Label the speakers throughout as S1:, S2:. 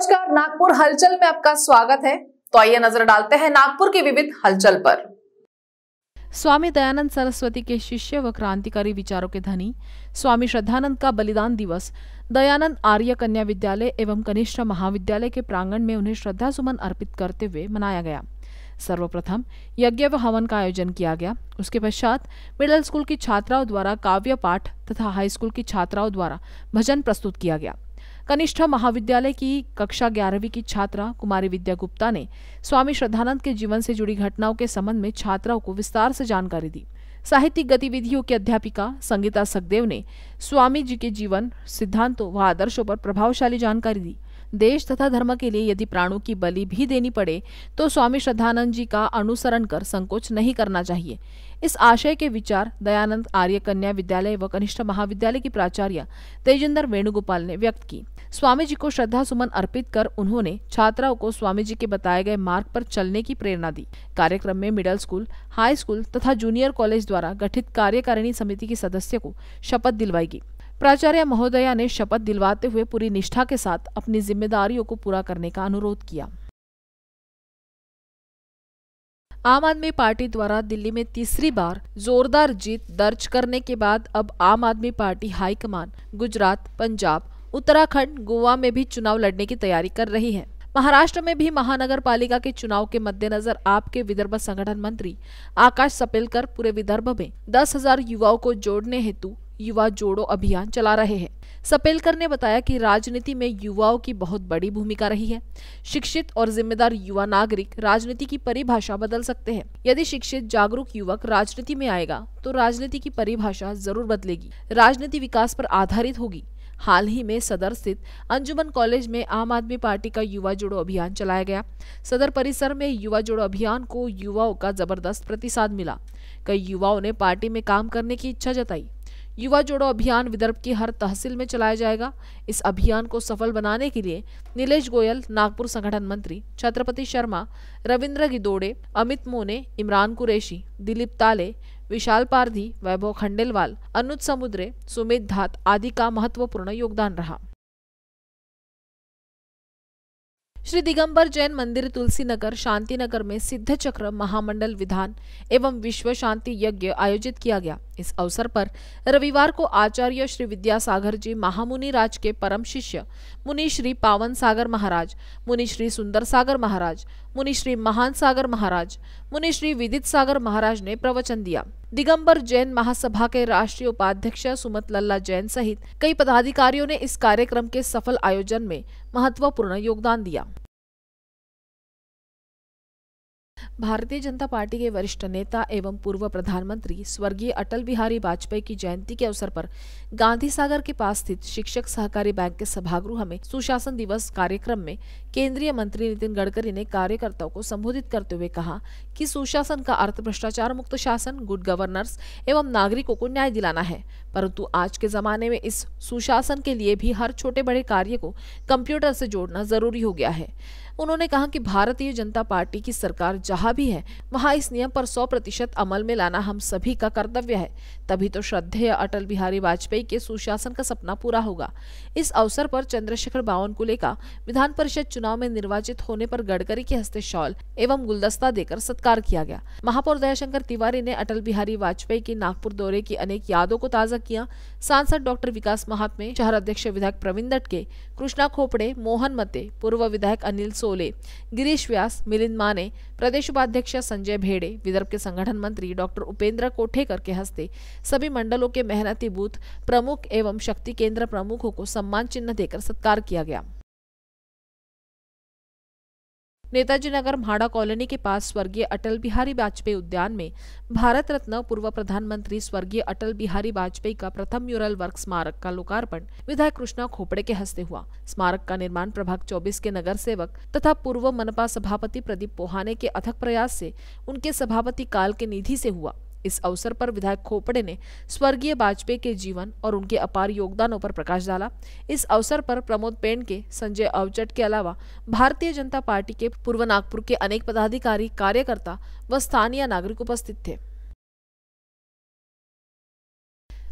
S1: नमस्कार नागपुर हलचल में आपका स्वागत है तो आइए नजर डालते हैं नागपुर की विविध हलचल पर स्वामी दयानंद सरस्वती के शिष्य व क्रांतिकारी विचारों के धनी स्वामी श्रद्धानंद का बलिदान दिवस दयानंद आर्य कन्या विद्यालय एवं कनिष्ठ महाविद्यालय के प्रांगण में उन्हें श्रद्धा सुमन अर्पित करते हुए मनाया गया सर्वप्रथम यज्ञ व हवन का आयोजन किया गया उसके पश्चात मिडिल स्कूल की छात्राओं द्वारा काव्य पाठ तथा हाई स्कूल की छात्राओं द्वारा भजन प्रस्तुत किया गया कनिष्ठा महाविद्यालय की कक्षा ग्यारहवीं की छात्रा कुमारी विद्या गुप्ता ने स्वामी श्रद्धानंद के जीवन से जुड़ी घटनाओं के संबंध में छात्राओं को विस्तार से जानकारी दी साहित्यिक गतिविधियों की अध्यापिका संगीता सखदेव ने स्वामी जी के जीवन सिद्धांतों व आदर्शों पर प्रभावशाली जानकारी दी देश तथा धर्म के लिए यदि प्राणों की बलि भी देनी पड़े तो स्वामी श्रद्धानंद जी का अनुसरण कर संकोच नहीं करना चाहिए इस आशय के विचार दयानंद आर्य कन्या विद्यालय व कनिष्ठ महाविद्यालय की प्राचार्य तेजिंदर वेणुगोपाल ने व्यक्त की स्वामी जी को श्रद्धा सुमन अर्पित कर उन्होंने छात्राओं को स्वामी जी के बताए गए मार्ग पर चलने की प्रेरणा दी कार्यक्रम में मिडिल स्कूल हाई स्कूल तथा जूनियर कॉलेज द्वारा गठित कार्यकारिणी समिति के सदस्य को शपथ दिलवाई गई प्राचार्य महोदया ने शपथ दिलवाते हुए पूरी निष्ठा के साथ अपनी जिम्मेदारियों को पूरा करने का अनुरोध किया आम आदमी पार्टी द्वारा दिल्ली में तीसरी बार जोरदार जीत दर्ज करने के बाद अब आम आदमी पार्टी हाईकमान गुजरात पंजाब उत्तराखंड गोवा में भी चुनाव लड़ने की तैयारी कर रही है महाराष्ट्र में भी महानगर पालिका के चुनाव के मद्देनजर आपके विदर्भ संगठन मंत्री आकाश सपेलकर पूरे विदर्भ में दस हजार युवाओं को जोड़ने हेतु युवा जोड़ो अभियान चला रहे हैं सपेलकर ने बताया कि राजनीति में युवाओं की बहुत बड़ी भूमिका रही है शिक्षित और जिम्मेदार युवा नागरिक राजनीति की परिभाषा बदल सकते हैं यदि शिक्षित जागरूक युवक राजनीति में आएगा तो राजनीति की परिभाषा जरूर बदलेगी राजनीति विकास पर आधारित होगी हाल ही में सदर स्थित अंजुमन कॉलेज में आम आदमी पार्टी का युवा जोड़ो अभियान चलाया गया सदर परिसर में युवा जोड़ो अभियान को युवाओं का जबरदस्त प्रतिसाद मिला कई युवाओं ने पार्टी में काम करने की इच्छा जताई युवा जोड़ो अभियान विदर्भ की हर तहसील में चलाया जाएगा इस अभियान को सफल बनाने के लिए नीलेश गोयल नागपुर संगठन मंत्री छत्रपति शर्मा रविंद्र गिदोड़े अमित मोने इमरान कुरैशी दिलीप ताले विशाल पारधी वैभव खंडेलवाल अनुज समुद्रे सुमित धात आदि का महत्वपूर्ण योगदान रहा श्री दिगंबर जैन मंदिर तुलसी नगर शांति नगर में सिद्ध चक्र महामंडल विधान एवं विश्व शांति यज्ञ आयोजित किया गया इस अवसर पर रविवार को आचार्य श्री विद्यासागर जी महामुनि राज के परम शिष्य मुनि श्री पावन सागर महाराज मुनि श्री सुंदर सागर महाराज मुनि श्री महान सागर महाराज मुनि श्री विदित सागर महाराज ने प्रवचन दिया दिगंबर जैन महासभा के राष्ट्रीय उपाध्यक्ष सुमत लल्ला जैन सहित कई पदाधिकारियों ने इस कार्यक्रम के सफल आयोजन में महत्वपूर्ण योगदान दिया भारतीय जनता पार्टी के वरिष्ठ नेता एवं पूर्व प्रधानमंत्री स्वर्गीय अटल बिहारी वाजपेयी की जयंती के अवसर पर गांधी सागर के पास स्थित शिक्षक सहकारी बैंक के सभागृह में सुशासन दिवस कार्यक्रम में केंद्रीय मंत्री नितिन गडकरी ने कार्यकर्ताओं को संबोधित करते हुए कहा कि सुशासन का अर्थ भ्रष्टाचार मुक्त शासन गुड गवर्नर्स एवं नागरिकों को न्याय दिलाना है परंतु आज के जमाने में इस सुशासन के लिए भी हर छोटे बड़े कार्य को कंप्यूटर से जोड़ना जरूरी हो गया है उन्होंने कहा कि भारतीय जनता पार्टी की सरकार जहां भी है वहां इस नियम पर 100 प्रतिशत अमल में लाना हम सभी का कर्तव्य है तभी तो श्रद्धेय अटल बिहारी वाजपेयी के सुशासन का सपना पूरा होगा इस अवसर पर चंद्रशेखर बावनकुले का विधान परिषद चुनाव में निर्वाचित होने पर गडकरी के हस्ते शॉल एवं गुलदस्ता देकर सत्कार किया गया महापौर दयाशंकर तिवारी ने अटल बिहारी वाजपेयी के नागपुर दौरे की अनेक यादों को ताजा किया सांसद डॉक्टर विकास महात्मे शहर अध्यक्ष विधायक प्रवीण दटके कृष्णा खोपड़े मोहन मते पूर्व विधायक अनिल सो सोले गिरीश व्यास मिलिंद माने प्रदेश उपाध्यक्ष संजय भेड़े विदर्भ के संगठन मंत्री डॉक्टर उपेंद्र कोठेकर के हस्ते सभी मंडलों के मेहनती बूथ प्रमुख एवं शक्ति केंद्र प्रमुखों को सम्मान चिन्ह देकर सत्कार किया गया नेताजी नगर म्हाड़ा कॉलोनी के पास स्वर्गीय अटल बिहारी वाजपेयी उद्यान में भारत रत्न पूर्व प्रधानमंत्री स्वर्गीय अटल बिहारी वाजपेयी का प्रथम म्यूरल वर्क स्मारक का लोकार्पण विधायक कृष्णा खोपड़े के हस्ते हुआ स्मारक का निर्माण प्रभाग 24 के नगर सेवक तथा पूर्व मनपा सभापति प्रदीप पोहाने के अथक प्रयास से उनके सभापति काल के निधि से हुआ इस अवसर पर विधायक खोपड़े ने स्वर्गीय वाजपेयी के जीवन और उनके अपार योगदानों पर प्रकाश डाला इस अवसर पर प्रमोद पेंड के संजय अवचट के अलावा भारतीय जनता पार्टी के पूर्व नागपुर के अनेक पदाधिकारी कार्यकर्ता व स्थानीय नागरिक उपस्थित थे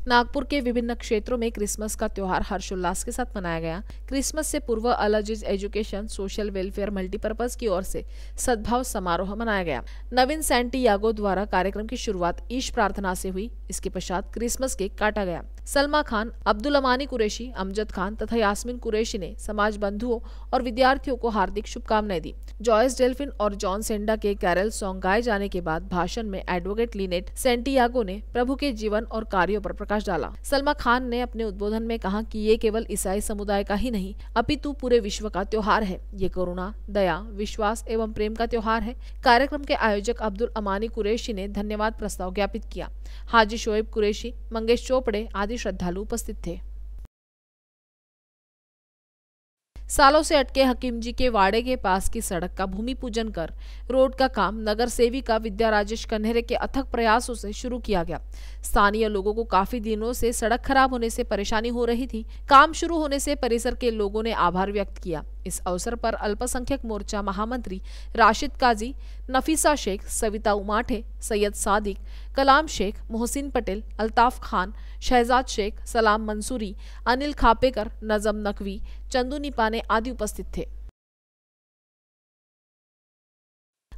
S1: नागपुर के विभिन्न क्षेत्रों में क्रिसमस का त्यौहार हर्षोल्लास के साथ मनाया गया क्रिसमस से पूर्व अलजिज एजुकेशन सोशल वेलफेयर मल्टीपर्पज की ओर से सद्भाव समारोह मनाया गया नवीन सैंटियागो द्वारा कार्यक्रम की शुरुआत ईश प्रार्थना से हुई इसके पश्चात क्रिसमस केक काटा गया सलमा खान अब्दुल अमानी कुरेशी अमजद खान तथा यास्मिन कुरैशी ने समाज बंधुओं और विद्यार्थियों को हार्दिक शुभकामनाएं दी जॉयस डेल्फिन और जॉन सेंडा के कैरल सॉन्ग गाए जाने के बाद भाषण में एडवोकेट लिनेट सेंटियागो ने प्रभु के जीवन और कार्यों पर प्रकाश प्रकाश डाला सलमा खान ने अपने उद्बोधन में कहा कि ये केवल ईसाई समुदाय का ही नहीं अपितु पूरे विश्व का त्योहार है ये करुणा दया विश्वास एवं प्रेम का त्योहार है कार्यक्रम के आयोजक अब्दुल अमानी कुरेशी ने धन्यवाद प्रस्ताव ज्ञापित किया हाजी शोएब कुरेशी मंगेश चोपड़े आदि श्रद्धालु उपस्थित थे सालों से अटके हकीम जी के वाड़े के पास की सड़क का भूमि पूजन कर रोड का काम नगर सेविका विद्या राजेश कन्हरे के अथक प्रयासों से शुरू किया गया स्थानीय लोगों को काफी दिनों से सड़क खराब होने से परेशानी हो रही थी काम शुरू होने से परिसर के लोगों ने आभार व्यक्त किया इस अवसर पर अल्पसंख्यक मोर्चा महामंत्री राशिद काजी नफीसा शेख सविता उमाठे सैयद सादिक कलाम शेख मोहसिन पटेल अल्ताफ खान शहजाद शेख सलाम मंसूरी अनिल खापेकर नजम नकवी चंदू निपाने आदि उपस्थित थे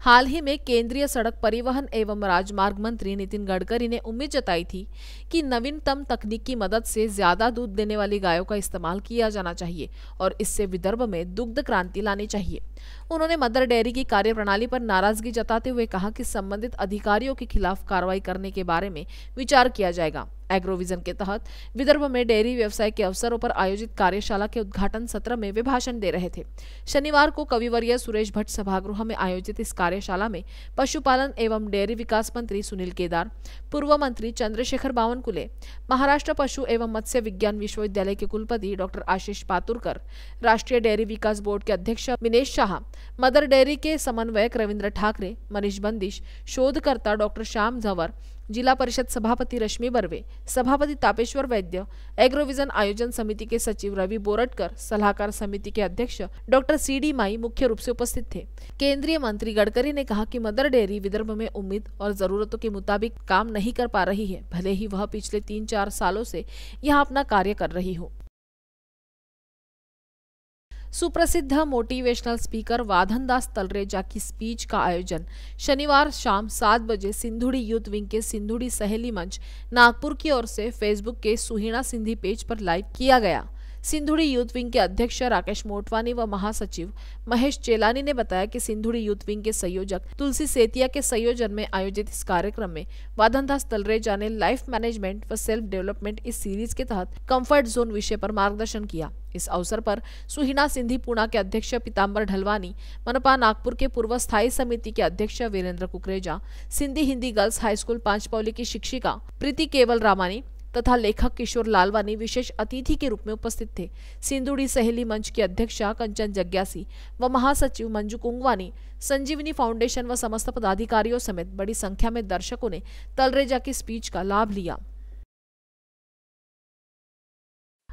S1: हाल ही में केंद्रीय सड़क परिवहन एवं राजमार्ग मंत्री नितिन गडकरी ने उम्मीद जताई थी कि नवीनतम तकनीक की मदद से ज्यादा दूध देने वाली गायों का इस्तेमाल किया जाना चाहिए और इससे विदर्भ में दुग्ध क्रांति लानी चाहिए उन्होंने मदर डेयरी की कार्यप्रणाली पर नाराजगी जताते हुए कहा कि संबंधित अधिकारियों के खिलाफ कार्रवाई करने के बारे में विचार किया जाएगा एग्रोविजन के तहत विदर्भ में डेयरी व्यवसाय के अवसरों पर आयोजित कार्यशाला के उद्घाटन सत्र में वे भाषण दे रहे थे शनिवार को कविवर्य सुरेश भट्ट सभागृह में आयोजित इस कार्यशाला में पशुपालन एवं डेयरी विकास मंत्री सुनील केदार पूर्व मंत्री चंद्रशेखर बावनकुले महाराष्ट्र पशु एवं मत्स्य विज्ञान विश्वविद्यालय के कुलपति डॉक्टर आशीष पातुरकर राष्ट्रीय डेयरी विकास बोर्ड के अध्यक्ष मिनेश शाह मदर डेयरी के समन्वयक रविन्द्र ठाकरे मनीष बंदिश शोधकर्ता डॉक्टर श्याम झवर जिला परिषद सभापति रश्मि बर्वे सभापति तापेश्वर वैद्य एग्रोविजन आयोजन समिति के सचिव रवि बोरटकर सलाहकार समिति के अध्यक्ष डॉक्टर सी डी माई मुख्य रूप से उपस्थित थे केंद्रीय मंत्री गडकरी ने कहा कि मदर डेयरी विदर्भ में उम्मीद और जरूरतों के मुताबिक काम नहीं कर पा रही है भले ही वह पिछले तीन चार सालों से यहाँ अपना कार्य कर रही हो सुप्रसिद्ध मोटिवेशनल स्पीकर वाधनदास तलरेजा की स्पीच का आयोजन शनिवार शाम सात बजे सिंधुड़ी यूथ विंग के सिंधुड़ी सहेली मंच नागपुर की ओर से फेसबुक के सुहिणा सिंधी पेज पर लाइव किया गया सिंधुड़ी यूथ विंग के अध्यक्ष राकेश मोटवानी व महासचिव महेश चेलानी ने बताया कि सिंधुड़ी यूथ विंग के संयोजक तुलसी सेतिया के संयोजन में आयोजित इस कार्यक्रम में वादनदास तलरेजा ने लाइफ मैनेजमेंट व सेल्फ डेवलपमेंट इस सीरीज के तहत कम्फर्ट जोन विषय पर मार्गदर्शन किया इस अवसर पर सुहिना सिंधी पूना के अध्यक्ष पीताम्बर ढलवानी मनपा नागपुर के पूर्व स्थायी समिति के अध्यक्ष Virendra Kukreja Sindhi Hindi girls high school Panchpaoli की शिक्षिका प्रीति केवल रामानी तथा लेखक किशोर लालवानी विशेष अतिथि के रूप में उपस्थित थे सिंधुड़ी सहेली मंच की अध्यक्षा कंचन जग्ञासी व महासचिव मंजू कुंगवानी संजीवनी फाउंडेशन व समस्त पदाधिकारियों समेत बड़ी संख्या में दर्शकों ने तलरेजा की स्पीच का लाभ लिया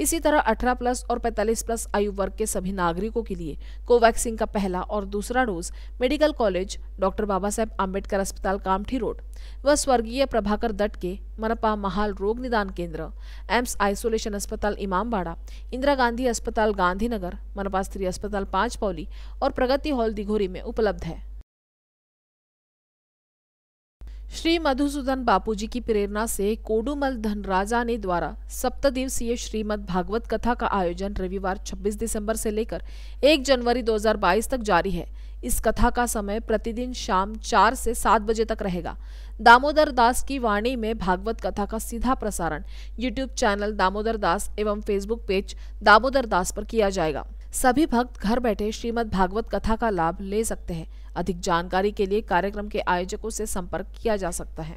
S1: इसी तरह 18 प्लस और 45 प्लस आयु वर्ग के सभी नागरिकों के लिए कोवैक्सीन का पहला और दूसरा dose medical college doctor Baba Saheb Ambedkar अस्पताल कामठी रोड व स्वर्गीय प्रभाकर दट के मनपा महाल रोग निदान केंद्र एम्स आइसोलेशन अस्पताल इमामबाड़ा इंदिरा गांधी अस्पताल गांधीनगर मनपा स्त्री अस्पताल पौली और प्रगति हॉल दिघोरी में उपलब्ध है श्री मधुसूदन बापूजी की प्रेरणा से कोडुमल धनराजा ने द्वारा सप्त दिवसीय श्रीमद भागवत कथा का आयोजन रविवार 26 दिसंबर से लेकर 1 जनवरी 2022 तक जारी है इस कथा का समय प्रतिदिन शाम चार से सात बजे तक रहेगा दामोदर दास की वाणी में भागवत कथा का सीधा प्रसारण यूट्यूब चैनल दामोदर दास एवं फेसबुक पेज दामोदर दास पर किया जाएगा सभी भक्त घर बैठे श्रीमद् भागवत कथा का लाभ ले सकते हैं अधिक जानकारी के लिए कार्यक्रम के आयोजकों से संपर्क किया जा सकता है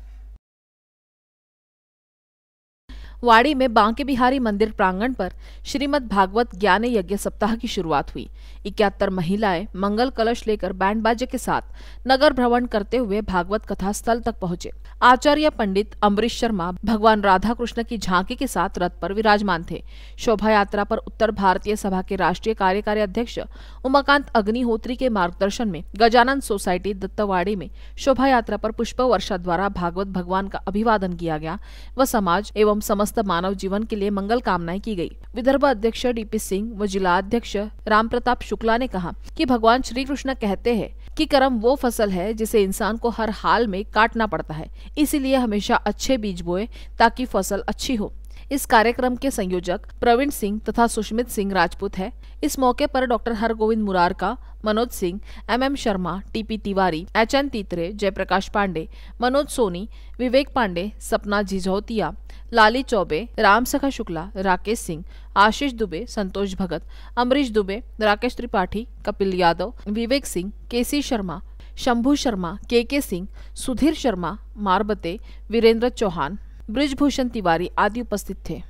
S1: वाड़ी में बांके बिहारी मंदिर प्रांगण पर श्रीमद भागवत ज्ञान यज्ञ सप्ताह की शुरुआत हुई इकहत्तर महिलाएं मंगल कलश लेकर बैंड बाजे के साथ नगर भ्रमण करते हुए भागवत कथा स्थल तक पहुंचे आचार्य पंडित अमृत शर्मा भगवान राधा कृष्ण की झांकी के साथ रथ पर विराजमान थे शोभा यात्रा पर उत्तर भारतीय सभा के राष्ट्रीय कार्यकारी अध्यक्ष उमाकांत अग्निहोत्री के मार्गदर्शन में गजानन सोसाइटी दत्तवाड़ी में शोभा यात्रा पर पुष्प वर्षा द्वारा भागवत भगवान का अभिवादन किया गया व समाज एवं समस्त समस्त मानव जीवन के लिए मंगल कामनाएं की गयी विदर्भ अध्यक्ष डीपी सिंह व जिला अध्यक्ष राम प्रताप शुक्ला ने कहा कि भगवान श्री कृष्ण कहते हैं कि कर्म वो फसल है जिसे इंसान को हर हाल में काटना पड़ता है इसीलिए हमेशा अच्छे बीज बोए ताकि फसल अच्छी हो इस कार्यक्रम के संयोजक प्रवीण सिंह तथा सुष्मित सिंह राजपूत है इस मौके पर doctor Hargovind Murarka Manoj Singh M M Sharma T P Tiwari H N Titre Jayprakash Pandey Manoj Soni Vivek Pandey Sapna Jhijhotia लाली चौबे राम सखा शुक्ला राकेश सिंह आशीष दुबे संतोष भगत अमरीश दुबे राकेश त्रिपाठी कपिल यादव विवेक सिंह केसी शर्मा शंभू शर्मा के के सिंह सुधीर शर्मा मारबते वीरेंद्र चौहान ब्रिजभूषण तिवारी आदि उपस्थित थे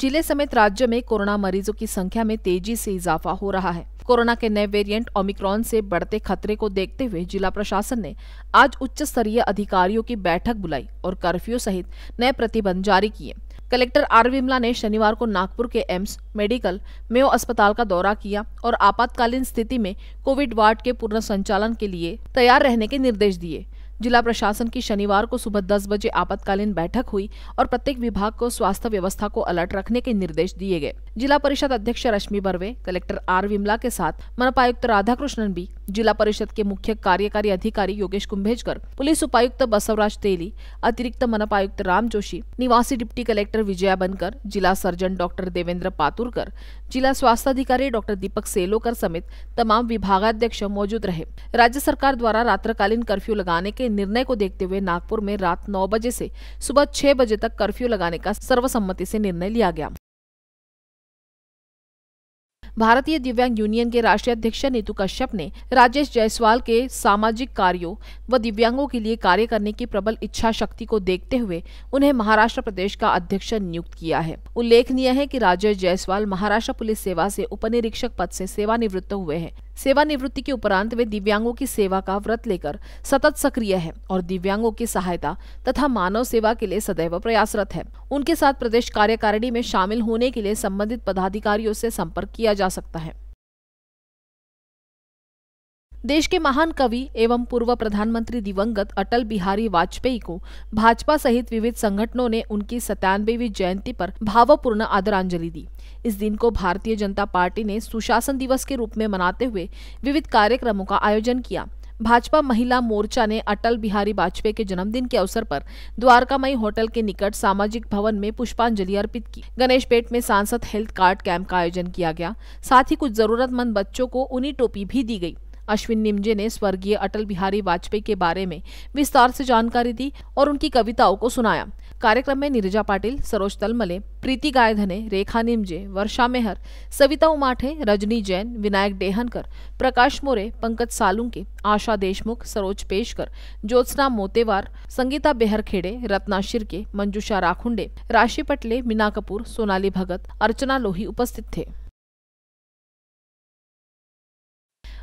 S1: जिले समेत राज्य में कोरोना मरीजों की संख्या में तेजी से इजाफा हो रहा है कोरोना के नए वेरिएंट ओमिक्रॉन से बढ़ते खतरे को देखते हुए जिला प्रशासन ने आज उच्च स्तरीय अधिकारियों की बैठक बुलाई और कर्फ्यू सहित नए प्रतिबंध जारी किए कलेक्टर आर विमला ने शनिवार को नागपुर के एम्स मेडिकल मेयो अस्पताल का दौरा किया और आपातकालीन स्थिति में कोविड वार्ड के पूर्ण संचालन के लिए तैयार रहने के निर्देश दिए जिला प्रशासन की शनिवार को सुबह दस बजे आपातकालीन बैठक हुई और प्रत्येक विभाग को स्वास्थ्य व्यवस्था को अलर्ट रखने के निर्देश दिए गए जिला परिषद अध्यक्ष रश्मि बर्वे कलेक्टर आर विमला के साथ मनपायुक्त राधाकृष्णन भी जिला परिषद के मुख्य कार्यकारी अधिकारी योगेश कुंभेजकर पुलिस उपायुक्त बसवराज तेली अतिरिक्त मनपा आयुक्त राम जोशी निवासी डिप्टी कलेक्टर विजया बनकर जिला सर्जन डॉक्टर देवेंद्र पातुरकर जिला स्वास्थ्य अधिकारी डॉक्टर दीपक सेलोकर समेत तमाम विभागाध्यक्ष मौजूद रहे राज्य सरकार द्वारा रात्रकालीन कर्फ्यू लगाने के निर्णय को देखते हुए नागपुर में रात नौ बजे ऐसी सुबह छह बजे तक कर्फ्यू लगाने का सर्वसम्मति ऐसी निर्णय लिया गया भारतीय दिव्यांग यूनियन के राष्ट्रीय अध्यक्ष नीतू कश्यप ने राजेश जायसवाल के सामाजिक कार्यों व दिव्यांगों के लिए कार्य करने की प्रबल इच्छा शक्ति को देखते हुए उन्हें महाराष्ट्र प्रदेश का अध्यक्ष नियुक्त किया है उल्लेखनीय है की राजेश जायसवाल महाराष्ट्र पुलिस सेवा से उपनिरीक्षक पद से सेवानिवृत्त हुए हैं सेवानिवृत्ति के उपरांत वे दिव्यांगों की सेवा का व्रत लेकर सतत सक्रिय है और दिव्यांगों की सहायता तथा मानव सेवा के लिए सदैव प्रयासरत है उनके साथ प्रदेश कार्यकारिणी में शामिल होने के लिए संबंधित पदाधिकारियों से संपर्क किया जा सकता है देश के महान कवि एवं पूर्व प्रधानमंत्री दिवंगत अटल बिहारी वाजपेयी को भाजपा सहित विविध संगठनों ने उनकी सत्तानबेवी जयंती पर भावपूर्ण आदरांजलि दी इस दिन को भारतीय जनता पार्टी ने सुशासन दिवस के रूप में मनाते हुए विविध कार्यक्रमों का आयोजन किया भाजपा महिला मोर्चा ने अटल बिहारी वाजपेयी के जन्मदिन के अवसर पर मई होटल के निकट सामाजिक भवन में पुष्पांजलि अर्पित की गणेश पेट में सांसद हेल्थ कार्ड कैंप का आयोजन किया गया साथ ही कुछ जरूरतमंद बच्चों को उन्हीं टोपी भी दी गई अश्विन निमजे ने स्वर्गीय अटल बिहारी वाजपेयी के बारे में विस्तार से जानकारी दी और उनकी कविताओं को सुनाया कार्यक्रम में नीरजा पाटिल सरोज तलमले प्रीति गायधने रेखा निमजे वर्षा मेहर सविता उमाठे रजनी जैन विनायक डेहनकर प्रकाश मोरे पंकज सालुंके आशा देशमुख सरोज पेशकर ज्योत्सना मोतेवार संगीता बेहरखेड़े रत्ना शिर्के मंजुषा राखुंडे राशि पटले मीना कपूर सोनाली भगत अर्चना लोही उपस्थित थे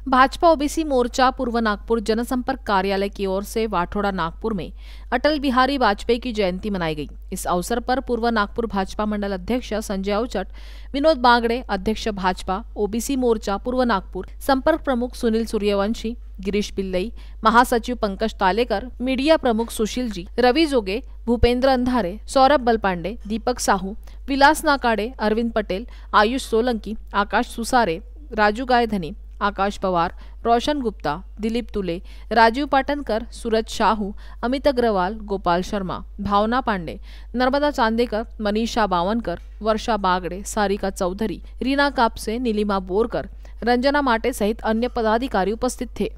S1: भाजपा ओबीसी मोर्चा पूर्व नागपुर जनसंपर्क कार्यालय की ओर से वाठोड़ा नागपुर में अटल बिहारी वाजपेयी की जयंती मनाई गई इस अवसर पर पूर्व नागपुर भाजपा मंडल अध्यक्ष संजय अवचट विनोद बागड़े अध्यक्ष भाजपा ओबीसी मोर्चा पूर्व नागपुर संपर्क प्रमुख सुनील सूर्यवंशी गिरीश पिल्लई महासचिव पंकज तालेकर मीडिया प्रमुख सुशील जी रवि जोगे भूपेंद्र अंधारे सौरभ बलपांडे दीपक साहू विलास नाकाडे अरविंद पटेल आयुष सोलंकी आकाश सुसारे राजू गायधनी आकाश पवार रोशन गुप्ता दिलीप तुले राजीव पाटनकर सूरज शाहू अमित अग्रवाल गोपाल शर्मा भावना पांडे नर्मदा चांदेकर मनीषा बावनकर वर्षा बागड़े सारिका चौधरी रीना कापसे नीलिमा बोरकर रंजना माटे सहित अन्य पदाधिकारी उपस्थित थे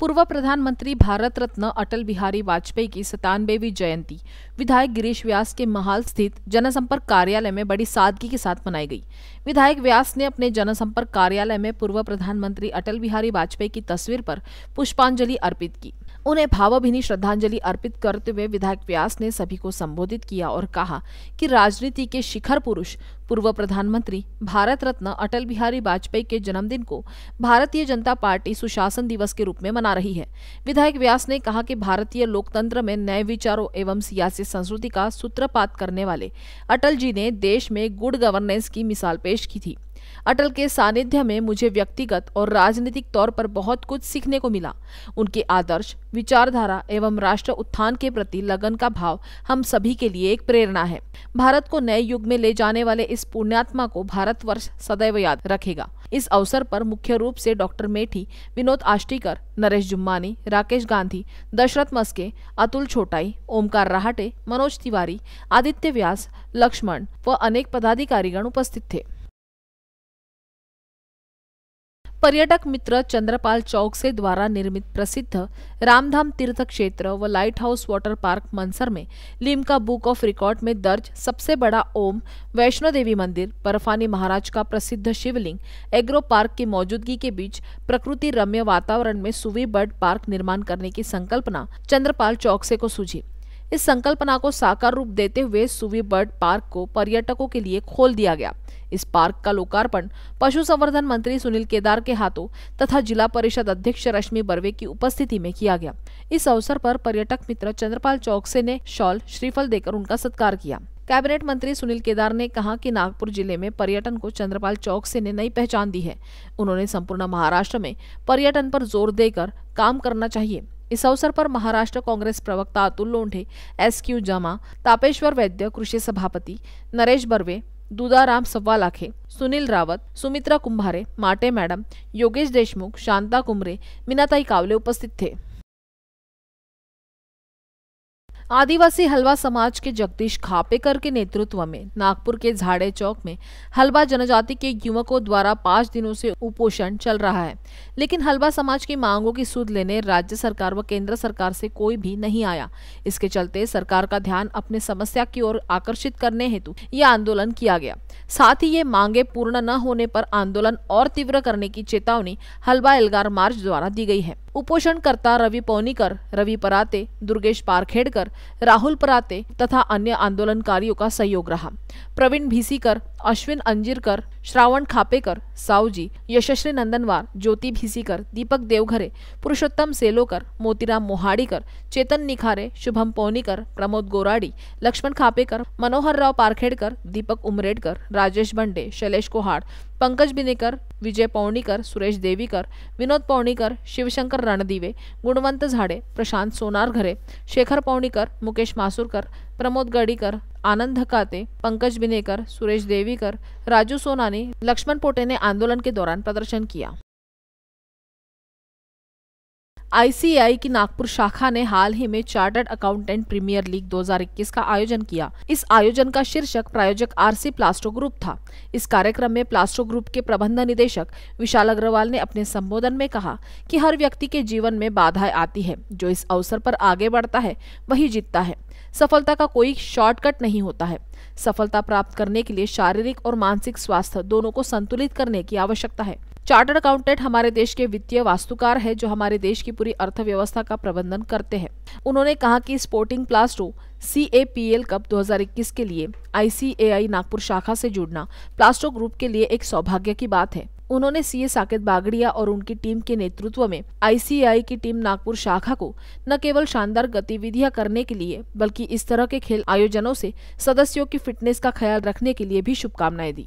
S1: पूर्व प्रधानमंत्री भारत रत्न अटल बिहारी वाजपेयी की सतानवेवी जयंती विधायक गिरीश व्यास के महाल स्थित जनसंपर्क कार्यालय में बड़ी सादगी के साथ मनाई गई विधायक व्यास ने अपने जनसंपर्क कार्यालय में पूर्व प्रधानमंत्री अटल बिहारी वाजपेयी की तस्वीर पर पुष्पांजलि अर्पित की उन्हें भावभीनी श्रद्धांजलि अर्पित करते हुए विधायक व्यास ने सभी को संबोधित किया और कहा कि राजनीति के शिखर पुरुष पूर्व प्रधानमंत्री भारत रत्न अटल बिहारी वाजपेयी के जन्मदिन को भारतीय जनता पार्टी सुशासन दिवस के रूप में मना रही है विधायक व्यास ने कहा कि भारतीय लोकतंत्र में नए विचारों एवं सियासी संस्कृति का सूत्रपात करने वाले अटल जी ने देश में गुड गवर्नेंस की मिसाल पेश की थी अटल के सानिध्य में मुझे व्यक्तिगत और राजनीतिक तौर पर बहुत कुछ सीखने को मिला उनके आदर्श विचारधारा एवं राष्ट्र उत्थान के प्रति लगन का भाव हम सभी के लिए एक प्रेरणा है भारत को नए युग में ले जाने वाले इस पुण्यात्मा को भारतवर्ष सदैव याद रखेगा इस अवसर पर मुख्य रूप से डॉक्टर मेठी विनोद आष्टीकर नरेश जुम्मानी राकेश गांधी दशरथ मस्के अतुल छोटाई ओमकार रहाटे मनोज तिवारी आदित्य व्यास लक्ष्मण व अनेक पदाधिकारीगण उपस्थित थे पर्यटक मित्र चंद्रपाल चौक से द्वारा निर्मित प्रसिद्ध रामधाम तीर्थ क्षेत्र व light house water park Mansar में लिमका बुक ऑफ रिकॉर्ड में दर्ज सबसे बड़ा ओम वैष्णो देवी मंदिर बर्फानी महाराज का प्रसिद्ध शिवलिंग एग्रो पार्क की मौजूदगी के बीच प्रकृति रम्य वातावरण में सुवी बर्ड पार्क निर्माण करने की संकल्पना चंद्रपाल चौकसे को सूझी इस संकल्पना को साकार रूप देते हुए सुवी बर्ड पार्क को पर्यटकों के लिए खोल दिया गया इस पार्क का लोकार्पण पशु संवर्धन मंत्री सुनील केदार के हाथों तथा जिला परिषद अध्यक्ष रश्मि बर्वे की उपस्थिति में किया गया इस अवसर पर पर्यटक मित्र चंद्रपाल चौकसे ने शॉल श्रीफल देकर उनका सत्कार किया कैबिनेट मंत्री सुनील केदार ने कहा कि नागपुर जिले में पर्यटन को चंद्रपाल चौक से ने नई पहचान दी है उन्होंने संपूर्ण महाराष्ट्र में पर्यटन पर जोर देकर काम करना चाहिए इस अवसर पर महाराष्ट्र कांग्रेस प्रवक्ता अतुल लोंढे एस क्यू जामा तापेश्वर वैद्य कृषि सभापति नरेश बर्वे दुदाराम सव्वालाखे सुनील रावत सुमित्रा कुंभारे माटे मैडम योगेश देशमुख शांता कुमरे मीनाताई कावले उपस्थित थे आदिवासी हलवा समाज के जगदीश खापेकर के नेतृत्व में नागपुर के झाड़े चौक में हलवा जनजाति के युवकों द्वारा पांच दिनों से उपोषण चल रहा है लेकिन हलवा समाज की मांगों की सुध लेने राज्य सरकार व केंद्र सरकार से कोई भी नहीं आया इसके चलते सरकार का ध्यान अपने समस्या की ओर आकर्षित करने हेतु यह आंदोलन किया गया साथ ही ये मांगे पूर्ण न होने पर आंदोलन और तीव्र करने की चेतावनी हलवा एल्गार मार्च द्वारा दी गई है उपोषणकर्ता रवि पौनीकर रवि पराते दुर्गेश पारखेड़कर राहुल पराते तथा अन्य आंदोलनकारियों का सहयोग रहा प्रवीण भीसीकर अश्विन अंजीरकर श्रावण खापेकर सावजी यशस्वी नंदनवार ज्योति भीसीकर दीपक देवघरे पुरुषोत्तम सेलोकर मोतीराम मोहाड़ीकर चेतन निखारे शुभम पौनीकर प्रमोद गोराडी लक्ष्मण खापेकर मनोहर राव पारखेड़कर दीपक उमरेडकर राजेश बंडे शैलेश कोहाड़ पंकज बिनेकर विजय पौणीकर सुरेश देवीकर विनोद पौणीकर शिवशंकर रणदिवे गुणवंत झाडे प्रशांत सोनारघरे शेखर पौणीकर मुकेश मासूरकर प्रमोद गडीकर आनंद हकाते पंकज बिनेकर सुरेश देवीकर राजू सोनानी लक्ष्मण पोटे ने आंदोलन के दौरान प्रदर्शन किया आईसीआई की नागपुर शाखा ने हाल ही में चार्टर्ड अकाउंटेंट प्रीमियर लीग 2021 का आयोजन किया इस आयोजन का शीर्षक प्रायोजक आरसी प्लास्टो ग्रुप था इस कार्यक्रम में प्लास्टो ग्रुप के प्रबंध निदेशक विशाल अग्रवाल ने अपने संबोधन में कहा कि हर व्यक्ति के जीवन में बाधाएं आती है जो इस अवसर पर आगे बढ़ता है वही जीतता है सफलता का कोई शॉर्टकट नहीं होता है सफलता प्राप्त करने के लिए शारीरिक और मानसिक स्वास्थ्य दोनों को संतुलित करने की आवश्यकता है चार्टर्ड अकाउंटेंट हमारे देश के वित्तीय वास्तुकार है जो हमारे देश की पूरी अर्थव्यवस्था का प्रबंधन करते हैं उन्होंने कहा कि sporting Plasto C A P L cup इक्कीस के लिए आई नागपुर शाखा से जुड़ना प्लास्टो ग्रुप के लिए एक सौभाग्य की बात है उन्होंने सीए साकेत बागड़िया और उनकी टीम के नेतृत्व में आईसीआई की टीम नागपुर शाखा को न केवल शानदार गतिविधियां करने के लिए बल्कि इस तरह के खेल आयोजनों से सदस्यों की फिटनेस का ख्याल रखने के लिए भी शुभकामनाएं दी